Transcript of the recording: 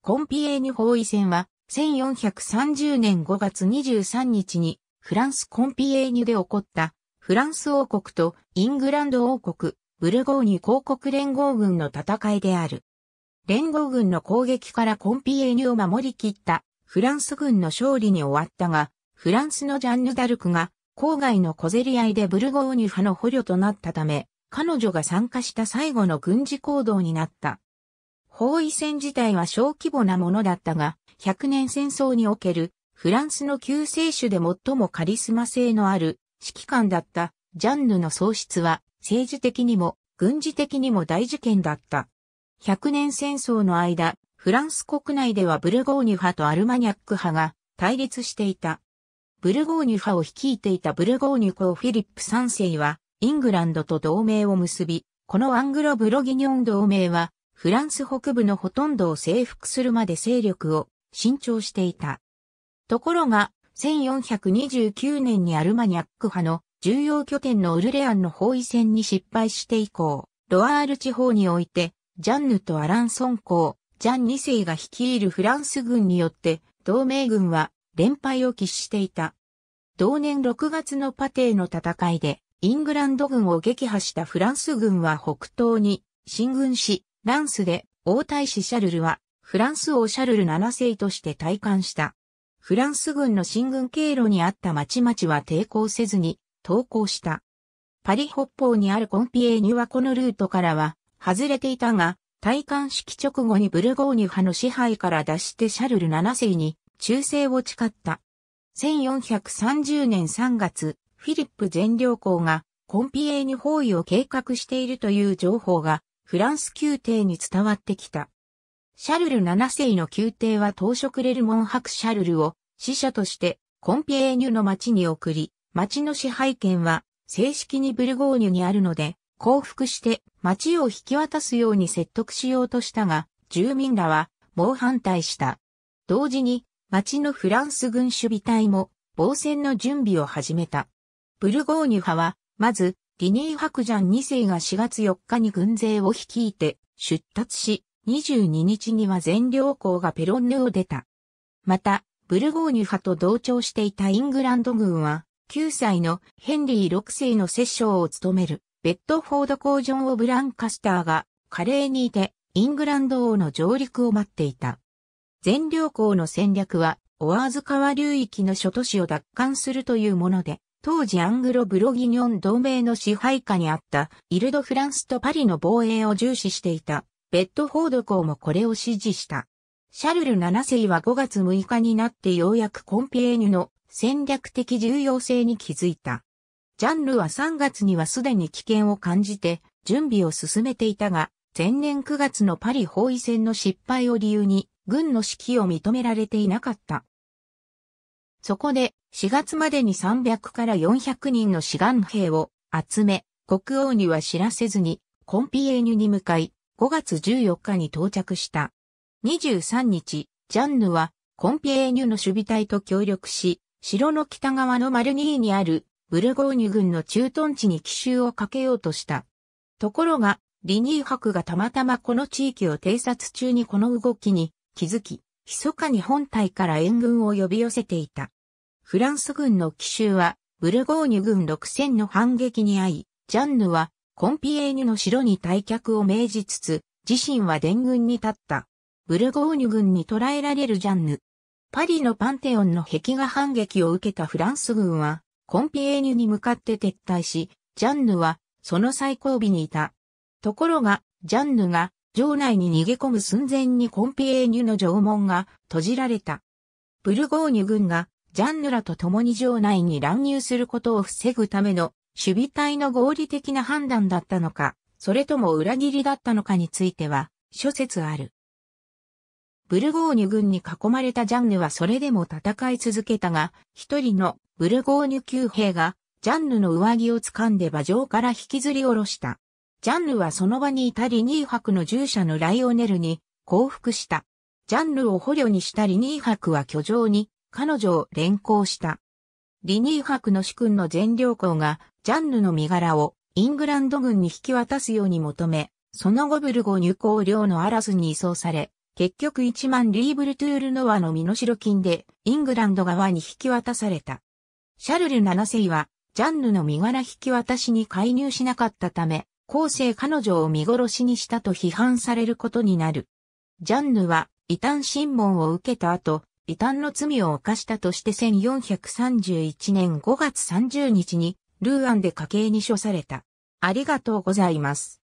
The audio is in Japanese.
コンピエーニ包囲戦は、1430年5月23日に、フランスコンピエーニュで起こった、フランス王国とイングランド王国、ブルゴーニュ公国連合軍の戦いである。連合軍の攻撃からコンピエーニュを守り切ったフランス軍の勝利に終わったが、フランスのジャンヌ・ダルクが郊外の小競り合いでブルゴーニュ派の捕虜となったため、彼女が参加した最後の軍事行動になった。包囲戦自体は小規模なものだったが、100年戦争におけるフランスの救世主で最もカリスマ性のある指揮官だったジャンヌの喪失は政治的にも軍事的にも大事件だった。100年戦争の間、フランス国内ではブルゴーニュ派とアルマニャック派が対立していた。ブルゴーニュ派を率いていたブルゴーニュ公フィリップ3世はイングランドと同盟を結び、このアングロブロギニョン同盟はフランス北部のほとんどを征服するまで勢力を伸長していた。ところが、1429年にアルマニャック派の重要拠点のウルレアンの包囲戦に失敗して以降、ロアール地方において、ジャンヌとアランソン公、ジャン二世が率いるフランス軍によって、同盟軍は連敗を喫していた。同年6月のパテーの戦いで、イングランド軍を撃破したフランス軍は北東に進軍し、ランスで王太子シャルルはフランス王シャルル7世として戴冠した。フランス軍の進軍経路にあった町々は抵抗せずに投降した。パリ北方にあるコンピエーニュはこのルートからは外れていたが、戴冠式直後にブルゴーニュ派の支配から脱してシャルル7世に忠誠を誓った。1430年3月、フィリップ全領公がコンピエーニュ包囲を計画しているという情報がフランス宮廷に伝わってきた。シャルル7世の宮廷は当初クレルモン伯シャルルを死者としてコンピエーニュの町に送り、町の支配権は正式にブルゴーニュにあるので、降伏して町を引き渡すように説得しようとしたが、住民らは猛反対した。同時に町のフランス軍守備隊も防戦の準備を始めた。ブルゴーニュ派は、まずィニー・ハクジャン2世が4月4日に軍勢を率いて出立し、22日には全領校がペロンヌを出た。また、ブルゴーニュ派と同調していたイングランド軍は、9歳のヘンリー6世の摂政を務める、ベッドフォード工場をブランカスターが、華麗にいて、イングランド王の上陸を待っていた。全領校の戦略は、オアーズ川流域の諸都市を奪還するというもので、当時アングロブロギニョン同盟の支配下にあったイルドフランスとパリの防衛を重視していたベッドフォード公もこれを支持した。シャルル7世は5月6日になってようやくコンピエーニュの戦略的重要性に気づいた。ジャンルは3月にはすでに危険を感じて準備を進めていたが、前年9月のパリ包囲戦の失敗を理由に軍の指揮を認められていなかった。そこで4月までに300から400人の志願兵を集め、国王には知らせずに、コンピエーニュに向かい、5月14日に到着した。23日、ジャンヌは、コンピエーニュの守備隊と協力し、城の北側のマルニーにある、ブルゴーニュ軍の駐屯地に奇襲をかけようとした。ところが、リニー博がたまたまこの地域を偵察中にこの動きに気づき、密かに本隊から援軍を呼び寄せていた。フランス軍の奇襲は、ブルゴーニュ軍6000の反撃に遭い、ジャンヌはコンピエーニュの城に退却を命じつつ、自身は伝軍に立った。ブルゴーニュ軍に捕らえられるジャンヌ。パリのパンテオンの壁画反撃を受けたフランス軍は、コンピエーニュに向かって撤退し、ジャンヌは、その最後尾にいた。ところが、ジャンヌが、城内に逃げ込む寸前にコンピエーニュの城門が閉じられた。ブルゴーニュ軍がジャンヌらと共に城内に乱入することを防ぐための守備隊の合理的な判断だったのか、それとも裏切りだったのかについては諸説ある。ブルゴーニュ軍に囲まれたジャンヌはそれでも戦い続けたが、一人のブルゴーニュ級兵がジャンヌの上着を掴んで馬上から引きずり下ろした。ジャンヌはその場にいたリニークの従者のライオネルに降伏した。ジャンヌを捕虜にしたリニークは居城に彼女を連行した。リニー博の主君の全領公がジャンヌの身柄をイングランド軍に引き渡すように求め、その後ブルゴ入港領のアラスに移送され、結局1万リーブルトゥールノアの身代金でイングランド側に引き渡された。シャルル7世はジャンヌの身柄引き渡しに介入しなかったため、後世彼女を見殺しにしたと批判されることになる。ジャンヌは異端審問を受けた後、異端の罪を犯したとして1431年5月30日に、ルーアンで家計に処された。ありがとうございます。